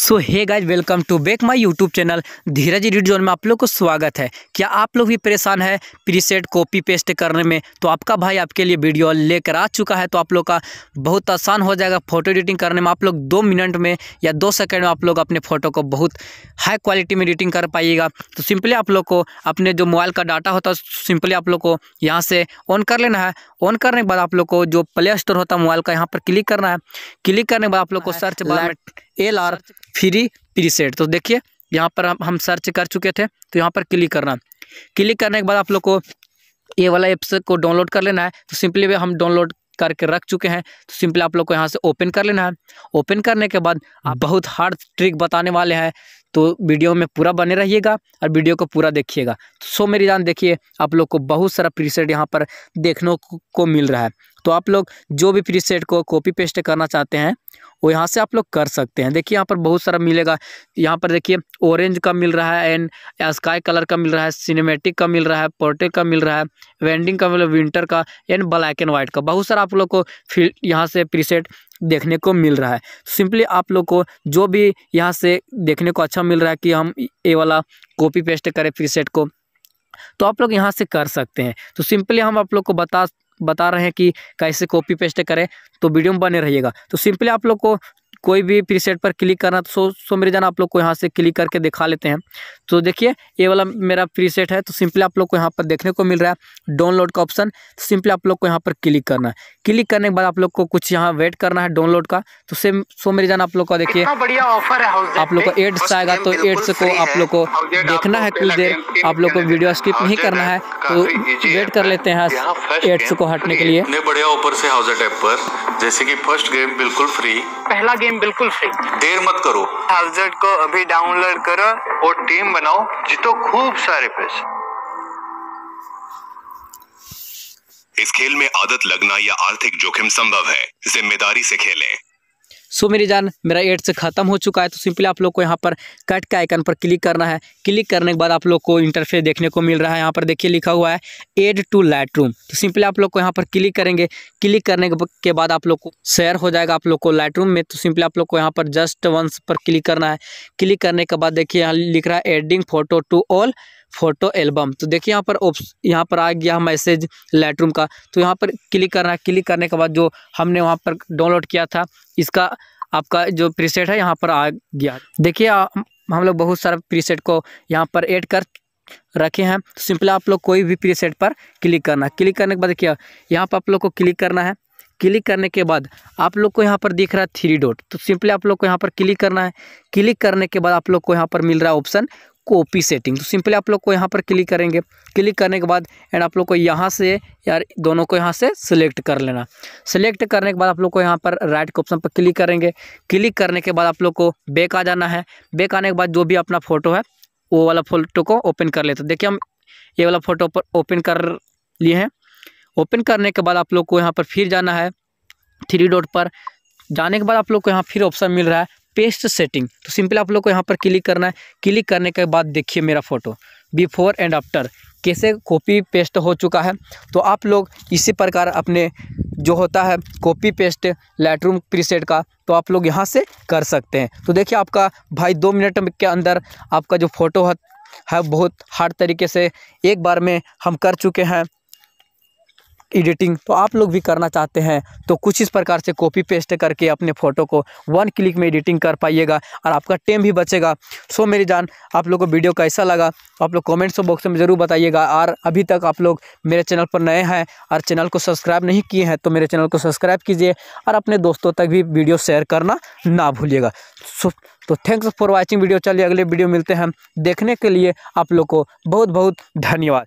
So hey guys welcome to back my YouTube channel Dheeraj read zone में आप लोग को स्वागत है क्या आप लोग भी परेशान है प्रीसेट कॉपी पेस्ट करने में तो आपका भाई आपके लिए वीडियो लेकर आ चुका है तो आप लोग का बहुत आसान हो जाएगा फोटो एडिटिंग करने में आप लोग दो मिनट में या दो सेकंड में आप लोग अपने फ़ोटो को बहुत हाई क्वालिटी में एडिटिंग कर पाइएगा तो सिंपली आप लोग को अपने जो मोबाइल का डाटा होता है सिंपली आप लोग को यहाँ से ऑन कर लेना है ऑन करने के बाद आप लोग को जो प्ले स्टोर होता है मोबाइल का यहाँ पर क्लिक करना है क्लिक करने के बाद आप लोग को सर्च हाँ, बार एल आर फ्री प्रीसेट तो देखिए यहाँ पर हम सर्च कर चुके थे तो यहाँ पर क्लिक करना क्लिक करने के बाद आप लोग को ये वाला एप्स को डाउनलोड कर लेना है तो सिंपली हम डाउनलोड करके रख चुके हैं तो सिंपली आप लोग को यहाँ से ओपन कर लेना है ओपन करने के बाद आप हम्म। बहुत हार्ड ट्रिक बताने वाले हैं तो वीडियो में पूरा बने रहिएगा और वीडियो को पूरा देखिएगा सो मेरी जान देखिए आप लोग को बहुत सारा प्रीसेट यहाँ पर देखने को मिल रहा है तो आप लोग जो भी प्रीसेट को कॉपी पेस्ट करना चाहते हैं वो यहाँ से आप लोग कर सकते हैं देखिए यहाँ पर बहुत सारा मिलेगा यहाँ पर देखिए ऑरेंज का मिल रहा है एंड स्काई कलर का मिल रहा है सिनेमेटिक का मिल रहा है पोर्टेल का मिल रहा है वेंडिंग का मिल रहा है विंटर का एंड ब्लैक एंड वाइट का बहुत सारा आप लोग को फिर यहाँ से प्रीसेट देखने को मिल रहा है सिंपली आप लोग को जो भी यहाँ से देखने को अच्छा मिल रहा है कि हम ये वाला कॉपी पेस्ट करें फिर सेट को तो आप लोग यहाँ से कर सकते हैं तो सिंपली हम आप लोग को बता बता रहे हैं कि कैसे कॉपी पेस्ट करें तो वीडियो में बने रहिएगा तो सिंपली आप लोग को कोई भी प्रीसेट पर क्लिक करना तो सो सो मेरे जाना आप लोग को यहाँ से क्लिक करके दिखा लेते हैं तो देखिए ये वाला मेरा प्रीसेट है तो सिंपली आप लोग को यहाँ पर देखने को मिल रहा है डाउनलोड का ऑप्शन तो सिंपली आप लोग को यहाँ पर क्लिक करना है क्लिक करने के बाद आप लोग को कुछ यहाँ वेट करना है डाउनलोड का तो सेम सो मेरे जाना आप लोग का देखिए आप लोग को एड्स आएगा तो एड्स को आप लोग को तो देखना है कुछ देर आप लोग को वीडियो स्किप नहीं करना है तो वेट कर लेते हैं एड्स को हटने के लिए बढ़िया ऊपर से हाउस पर जैसे कि फर्स्ट गेम बिल्कुल फ्री पहला गेम बिल्कुल फ्री देर मत करो थाउजेंड को अभी डाउनलोड करो और टीम बनाओ जीतो खूब सारे पैसे इस खेल में आदत लगना या आर्थिक जोखिम संभव है जिम्मेदारी से खेलें सो मेरी जान मेरा एड्स खत्म हो चुका है तो सिंपली आप लोग को यहाँ पर कट के आइकन पर क्लिक करना है क्लिक करने के बाद आप लोग को इंटरफेस देखने को मिल रहा है यहाँ पर देखिए लिखा हुआ है एड टू लाइट रूम तो सिंपली आप लोग को यहाँ पर क्लिक करेंगे क्लिक करने के बाद आप लोग को शेयर हो जाएगा आप लोग को लाइट रूम में तो सिंपली आप लोग को यहाँ पर जस्ट वंस पर क्लिक करना है क्लिक करने के बाद देखिए यहाँ लिख रहा है adding photo to all photo album तो देखिए यहाँ पर ऑप्स यहाँ पर आ गया मैसेज लेटरूम का तो यहाँ पर क्लिक करना है क्लिक करने के बाद जो हमने वहाँ पर डाउनलोड किया था इसका आपका जो प्रीसेट है यहाँ पर आ गया देखिए हम लोग बहुत सारा प्रीसेट को यहाँ पर ऐड कर रखे हैं तो सिंपली आप लोग कोई भी प्रीसेट पर क्लिक करना है क्लिक करने के बाद क्या यहाँ पर आप लोग को क्लिक करना है क्लिक करने के बाद आप लोग को यहाँ पर दिख रहा है थ्री डॉट तो सिंपली आप लोग को यहाँ पर क्लिक करना है क्लिक करने के बाद आप लोग को यहाँ पर मिल रहा है ऑप्शन कॉपी सेटिंग तो सिंपली आप लोग को यहाँ पर क्लिक करेंगे क्लिक करने के बाद एंड आप लोग को यहाँ से यार दोनों को यहाँ से सिलेक्ट कर लेना सिलेक्ट करने के बाद आप लोग को यहाँ पर राइट के ऑप्शन पर क्लिक करेंगे क्लिक करने के बाद आप लोग को बैक आ जाना है बैक आने के बाद जो भी अपना फ़ोटो है वो वाला फ़ोटो को ओपन कर लेते देखिए हम ये वाला फ़ोटो पर ओपन कर लिए हैं ओपन करने के बाद आप लोग को यहाँ पर फिर जाना है थ्री डॉट पर जाने के बाद आप लोग को यहाँ फिर ऑप्शन मिल रहा है पेस्ट सेटिंग तो सिंपल आप लोग को यहाँ पर क्लिक करना है क्लिक करने के बाद देखिए मेरा फ़ोटो बिफोर एंड आफ्टर कैसे कॉपी पेस्ट हो चुका है तो आप लोग इसी प्रकार अपने जो होता है कॉपी पेस्ट लाइटरूम प्रीसेट का तो आप लोग यहाँ से कर सकते हैं तो देखिए आपका भाई दो मिनट के अंदर आपका जो फ़ोटो है बहुत हार्ड तरीके से एक बार में हम कर चुके हैं एडिटिंग तो आप लोग भी करना चाहते हैं तो कुछ इस प्रकार से कॉपी पेस्ट करके अपने फ़ोटो को वन क्लिक में एडिटिंग कर पाइएगा और आपका टाइम भी बचेगा सो मेरी जान आप लोग को वीडियो कैसा लगा आप लोग कमेंट्स बॉक्स तो में ज़रूर बताइएगा और अभी तक आप लोग मेरे चैनल पर नए हैं और चैनल को सब्सक्राइब नहीं किए हैं तो मेरे चैनल को सब्सक्राइब कीजिए और अपने दोस्तों तक भी वीडियो शेयर करना ना भूलिएगा सो तो थैंक्स फॉर वाचिंग वीडियो चलिए अगले वीडियो मिलते हैं देखने के लिए आप लोग को बहुत बहुत धन्यवाद